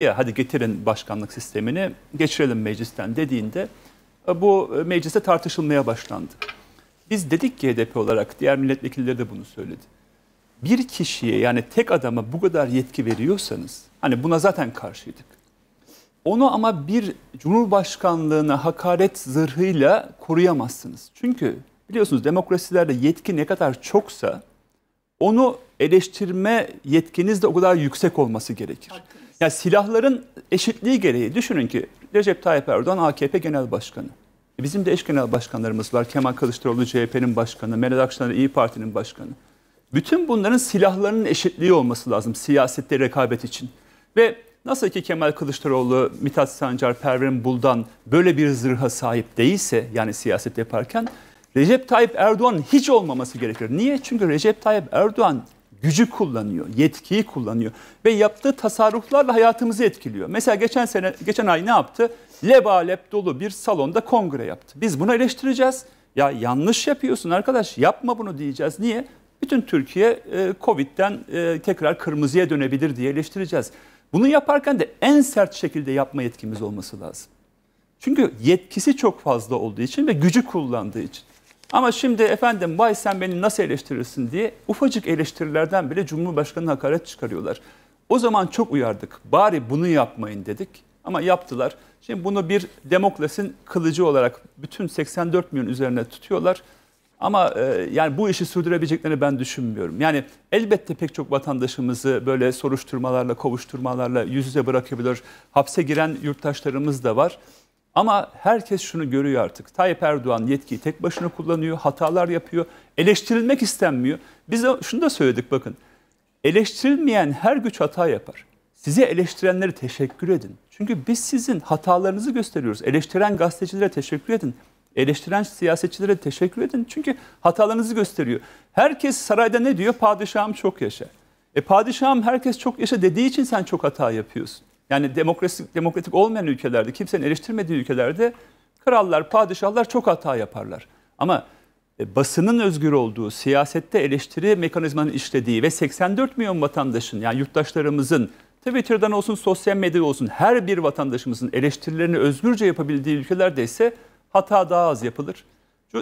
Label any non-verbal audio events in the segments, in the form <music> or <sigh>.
ya hadi getirin başkanlık sistemini geçirelim meclisten dediğinde e, bu e, mecliste tartışılmaya başlandı. Biz dedik ki HDP olarak diğer milletvekilleri de bunu söyledi. Bir kişiye yani tek adama bu kadar yetki veriyorsanız hani buna zaten karşıydık. Onu ama bir cumhurbaşkanlığına hakaret zırhıyla koruyamazsınız. Çünkü biliyorsunuz demokrasilerde yetki ne kadar çoksa onu eleştirme yetkiniz de o kadar yüksek olması gerekir. Hakkı yani silahların eşitliği gereği düşünün ki Recep Tayyip Erdoğan AKP Genel Başkanı. E, bizim de eş genel başkanlarımız var. Kemal Kılıçdaroğlu CHP'nin başkanı, Meral Akşener İyi Parti'nin başkanı. Bütün bunların silahlarının eşitliği olması lazım siyasette rekabet için. Ve nasıl ki Kemal Kılıçdaroğlu, Mithat Sancar, Pervin Buldan böyle bir zırha sahip değilse yani siyaset yaparken Recep Tayyip Erdoğan hiç olmaması gerekir. Niye? Çünkü Recep Tayyip Erdoğan gücü kullanıyor, yetkiyi kullanıyor ve yaptığı tasarruflarla hayatımızı etkiliyor. Mesela geçen sene geçen ay ne yaptı? Lebalep dolu bir salonda kongre yaptı. Biz bunu eleştireceğiz. Ya yanlış yapıyorsun arkadaş. Yapma bunu diyeceğiz. Niye? Bütün Türkiye e, Covid'den e, tekrar kırmızıya dönebilir diye eleştireceğiz. Bunu yaparken de en sert şekilde yapma yetkimiz olması lazım. Çünkü yetkisi çok fazla olduğu için ve gücü kullandığı için. Ama şimdi efendim vay sen beni nasıl eleştirirsin diye ufacık eleştirilerden bile Cumhurbaşkanı'na hakaret çıkarıyorlar. O zaman çok uyardık. Bari bunu yapmayın dedik ama yaptılar. Şimdi bunu bir demokrasinin kılıcı olarak bütün 84 milyon üzerine tutuyorlar. Ama e, yani bu işi sürdürebileceklerini ben düşünmüyorum. Yani elbette pek çok vatandaşımızı böyle soruşturmalarla, kovuşturmalarla yüz yüze bırakabilir. Hapse giren yurttaşlarımız da var. Ama herkes şunu görüyor artık. Tayyip Erdoğan yetkiyi tek başına kullanıyor, hatalar yapıyor, eleştirilmek istenmiyor. Biz de şunu da söyledik bakın. Eleştirilmeyen her güç hata yapar. Size eleştirenlere teşekkür edin. Çünkü biz sizin hatalarınızı gösteriyoruz. Eleştiren gazetecilere teşekkür edin. Eleştiren siyasetçilere teşekkür edin. Çünkü hatalarınızı gösteriyor. Herkes sarayda ne diyor? Padişahım çok yaşa. E padişahım herkes çok yaşa dediği için sen çok hata yapıyorsun. Yani demokratik, demokratik olmayan ülkelerde, kimsenin eleştirmediği ülkelerde krallar, padişahlar çok hata yaparlar. Ama e, basının özgür olduğu, siyasette eleştiri mekanizmanın işlediği ve 84 milyon vatandaşın yani yurttaşlarımızın Twitter'dan olsun, sosyal medya olsun her bir vatandaşımızın eleştirilerini özgürce yapabildiği ülkelerde ise hata daha az yapılır.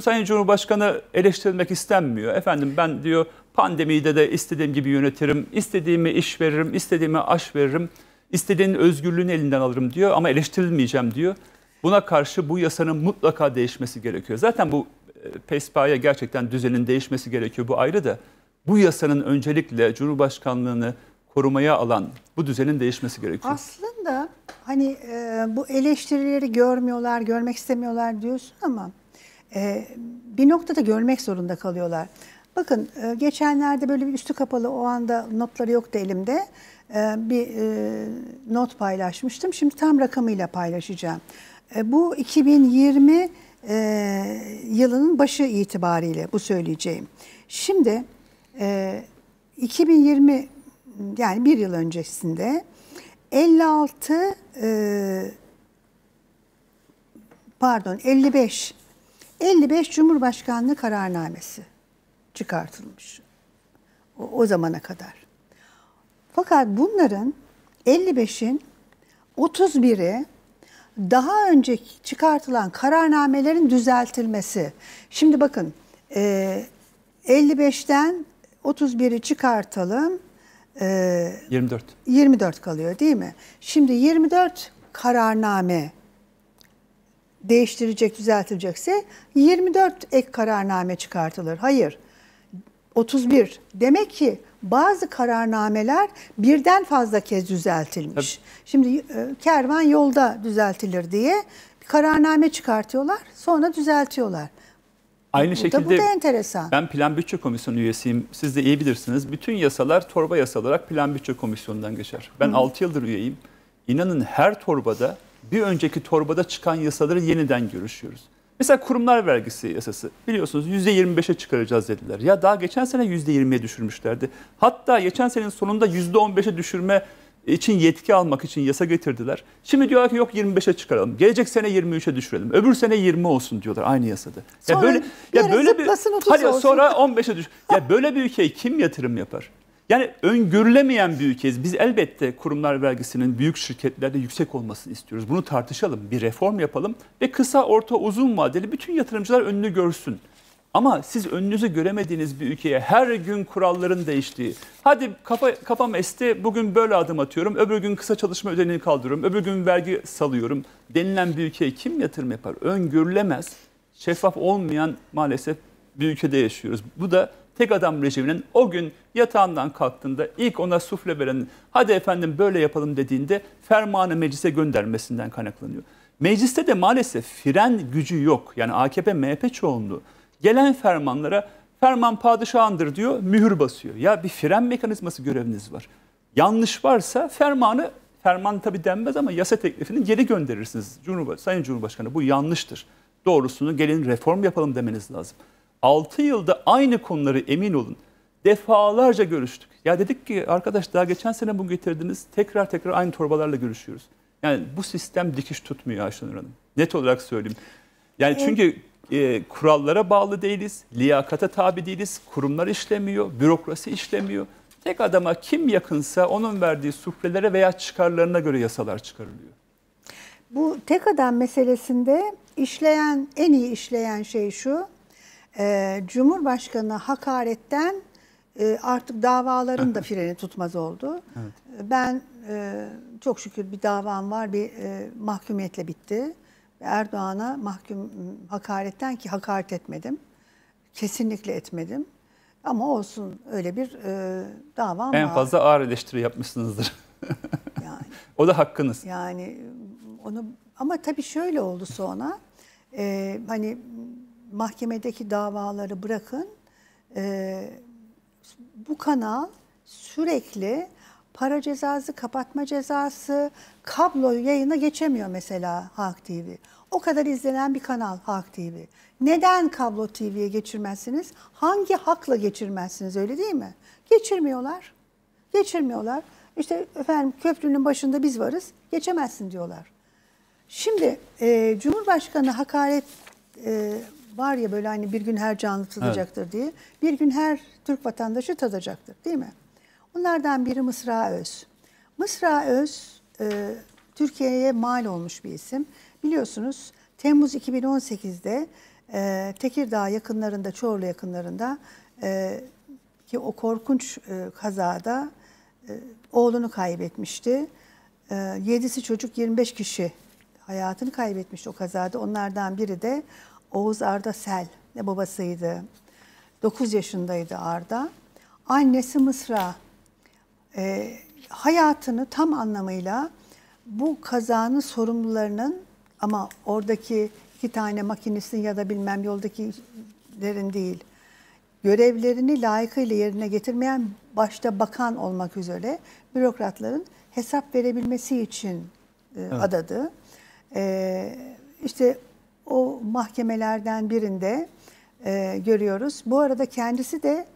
Sayın Cumhurbaşkanı eleştirilmek istenmiyor. Efendim ben diyor pandemide de istediğim gibi yönetirim, istediğimi iş veririm, istediğimi aş veririm. İstediğinin özgürlüğünü elinden alırım diyor ama eleştirilmeyeceğim diyor. Buna karşı bu yasanın mutlaka değişmesi gerekiyor. Zaten bu e, PESPA'ya gerçekten düzenin değişmesi gerekiyor bu ayrı da. Bu yasanın öncelikle Cumhurbaşkanlığını korumaya alan bu düzenin değişmesi gerekiyor. Aslında hani e, bu eleştirileri görmüyorlar, görmek istemiyorlar diyorsun ama e, bir noktada görmek zorunda kalıyorlar. Bakın e, geçenlerde böyle bir üstü kapalı o anda notları yoktu elimde. E, bir e, not paylaşmıştım. Şimdi tam rakamıyla paylaşacağım. Bu 2020 yılının başı itibariyle bu söyleyeceğim. Şimdi 2020 yani bir yıl öncesinde 56 pardon 55 55 Cumhurbaşkanlığı kararnamesi çıkartılmış. O, o zamana kadar. Fakat bunların 55'in 31'i daha önce çıkartılan kararnamelerin düzeltilmesi. Şimdi bakın e, 55'ten 31'i çıkartalım. E, 24. 24 kalıyor değil mi? Şimdi 24 kararname değiştirecek, düzeltilecekse 24 ek kararname çıkartılır. Hayır. 31. Demek ki bazı kararnameler birden fazla kez düzeltilmiş. Tabii. Şimdi e, kervan yolda düzeltilir diye bir kararname çıkartıyorlar, sonra düzeltiyorlar. Aynı bu şekilde da, bu da enteresan. ben Plan Bütçe Komisyonu üyesiyim. Siz de iyi bilirsiniz. Bütün yasalar torba yasa olarak Plan Bütçe Komisyonu'ndan geçer. Ben Hı. 6 yıldır üyeyim. İnanın her torbada bir önceki torbada çıkan yasaları yeniden görüşüyoruz. Mesela kurumlar vergisi yasası biliyorsunuz %25'e çıkaracağız dediler. Ya daha geçen sene %20'ye düşürmüşlerdi. Hatta geçen senenin sonunda %15'e düşürme için yetki almak için yasa getirdiler. Şimdi diyorlar ki yok 25'e çıkaralım. Gelecek sene 23'e düşürelim. Öbür sene 20 olsun diyorlar aynı yasada. Sonra ya böyle ya böyle bir hadi olsun. sonra 15'e <laughs> düş. ya böyle bir ülkeye kim yatırım yapar? Yani öngörülemeyen bir ülkeyiz. Biz elbette kurumlar vergisinin büyük şirketlerde yüksek olmasını istiyoruz. Bunu tartışalım, bir reform yapalım ve kısa, orta, uzun vadeli bütün yatırımcılar önünü görsün. Ama siz önünüzü göremediğiniz bir ülkeye her gün kuralların değiştiği, hadi kafa, kafam esti bugün böyle adım atıyorum, öbür gün kısa çalışma ödeneğini kaldırıyorum, öbür gün vergi salıyorum denilen bir ülkeye kim yatırım yapar? Öngörülemez, şeffaf olmayan maalesef bir ülkede yaşıyoruz. Bu da tek adam rejiminin o gün yatağından kalktığında ilk ona sufle veren hadi efendim böyle yapalım dediğinde fermanı meclise göndermesinden kaynaklanıyor. Mecliste de maalesef fren gücü yok. Yani AKP MHP çoğunluğu gelen fermanlara ferman padişahındır diyor mühür basıyor. Ya bir fren mekanizması göreviniz var. Yanlış varsa fermanı ferman tabi denmez ama yasa teklifini geri gönderirsiniz. Cumhurba Sayın Cumhurbaşkanı bu yanlıştır. Doğrusunu gelin reform yapalım demeniz lazım. 6 yılda aynı konuları emin olun defalarca görüştük. Ya dedik ki arkadaş daha geçen sene bunu getirdiniz tekrar tekrar aynı torbalarla görüşüyoruz. Yani bu sistem dikiş tutmuyor Ayşenur Hanım. Net olarak söyleyeyim. Yani çünkü e, kurallara bağlı değiliz, liyakata tabi değiliz, kurumlar işlemiyor, bürokrasi işlemiyor. Tek adama kim yakınsa onun verdiği sufrelere veya çıkarlarına göre yasalar çıkarılıyor. Bu tek adam meselesinde işleyen en iyi işleyen şey şu e, Cumhurbaşkanı hakaretten e, artık davaların da <laughs> freni tutmaz oldu. Evet. Ben e, çok şükür bir davam var, bir e, mahkumiyetle bitti. Erdoğan'a mahkum hakaretten ki hakaret etmedim. Kesinlikle etmedim. Ama olsun öyle bir e, davam en var. En fazla ağır eleştiri yapmışsınızdır. <laughs> yani, o da hakkınız. Yani onu ama tabii şöyle oldu sonra. E, hani mahkemedeki davaları bırakın e, bu kanal sürekli para cezası, kapatma cezası, kablo yayına geçemiyor mesela Halk TV. O kadar izlenen bir kanal Halk TV. Neden kablo TV'ye geçirmezsiniz? Hangi hakla geçirmezsiniz öyle değil mi? Geçirmiyorlar. Geçirmiyorlar. İşte efendim köprünün başında biz varız, geçemezsin diyorlar. Şimdi e, Cumhurbaşkanı hakaret e, var ya böyle hani bir gün her canlı tadacaktır evet. diye. Bir gün her Türk vatandaşı tadacaktır değil mi? Onlardan biri Mısra Öz. Mısra Öz e, Türkiye'ye mal olmuş bir isim. Biliyorsunuz Temmuz 2018'de e, Tekirdağ yakınlarında, Çorlu yakınlarında e, ki o korkunç e, kazada e, oğlunu kaybetmişti. E, 7'si çocuk 25 kişi hayatını kaybetmişti o kazada. Onlardan biri de Oğuz Arda Sel ne babasıydı. 9 yaşındaydı Arda. Annesi Mısra. E, hayatını tam anlamıyla bu kazanın sorumlularının ama oradaki iki tane makinistin ya da bilmem yoldakilerin değil. Görevlerini layıkıyla yerine getirmeyen başta bakan olmak üzere bürokratların hesap verebilmesi için e, evet. adadı. E, işte o mahkemelerden birinde e, görüyoruz. Bu arada kendisi de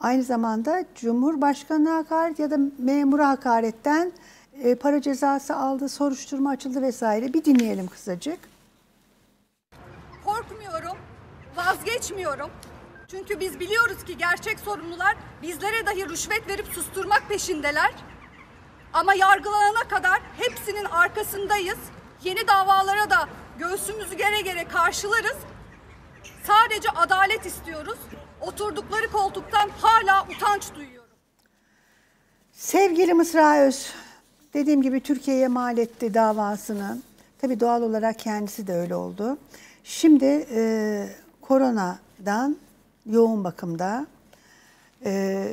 aynı zamanda Cumhurbaşkanı hakaret ya da memura hakaretten e, para cezası aldı, soruşturma açıldı vesaire. Bir dinleyelim kısacık. Korkmuyorum, vazgeçmiyorum. Çünkü biz biliyoruz ki gerçek sorumlular bizlere dahi rüşvet verip susturmak peşindeler. Ama yargılanana kadar hepsinin arkasındayız. Yeni davalara da göğsümüzü gere gere karşılarız. Sadece adalet istiyoruz. Oturdukları koltuktan hala utanç duyuyorum. Sevgili Mısra Öz, dediğim gibi Türkiye'ye mal etti davasını. Tabi doğal olarak kendisi de öyle oldu. Şimdi e, koronadan yoğun bakımda e,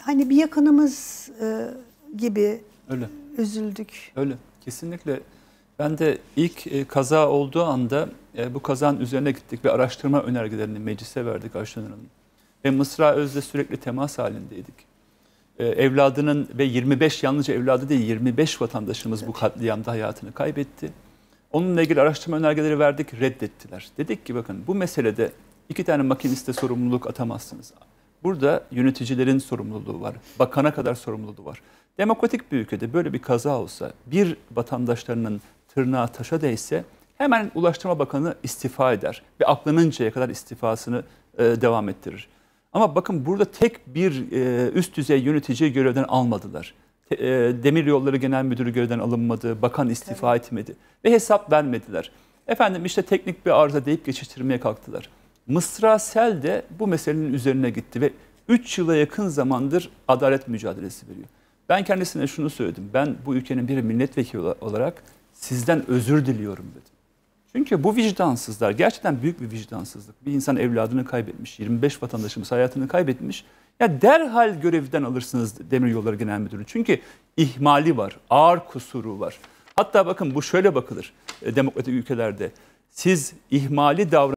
hani bir yakınımız e, gibi öyle. üzüldük. Öyle. Kesinlikle ben de ilk e, kaza olduğu anda e, bu kazanın üzerine gittik ve araştırma önergelerini meclise verdik Ayşen Hanım. Ve Mısra Öz'le sürekli temas halindeydik. E, evladının ve 25 yalnızca evladı değil 25 vatandaşımız evet. bu katliamda hayatını kaybetti. Onunla ilgili araştırma önergeleri verdik, reddettiler. Dedik ki bakın bu meselede iki tane makiniste sorumluluk atamazsınız. Burada yöneticilerin sorumluluğu var, bakana kadar sorumluluğu var. Demokratik bir ülkede böyle bir kaza olsa bir vatandaşlarının tırnağa taşa değse hemen Ulaştırma Bakanı istifa eder ve aklanıncaya kadar istifasını e, devam ettirir. Ama bakın burada tek bir e, üst düzey yönetici görevden almadılar. E, Demir Yolları Genel Müdürü görevden alınmadı, bakan istifa evet. etmedi ve hesap vermediler. Efendim işte teknik bir arıza deyip geçiştirmeye kalktılar. Mısra Sel de bu meselenin üzerine gitti ve 3 yıla yakın zamandır adalet mücadelesi veriyor. Ben kendisine şunu söyledim. Ben bu ülkenin bir milletvekili olarak sizden özür diliyorum dedim. Çünkü bu vicdansızlar gerçekten büyük bir vicdansızlık. Bir insan evladını kaybetmiş, 25 vatandaşımız hayatını kaybetmiş. Ya derhal görevden alırsınız Demiryolları Genel Müdürü. Çünkü ihmali var, ağır kusuru var. Hatta bakın bu şöyle bakılır e, demokratik ülkelerde. Siz ihmali davran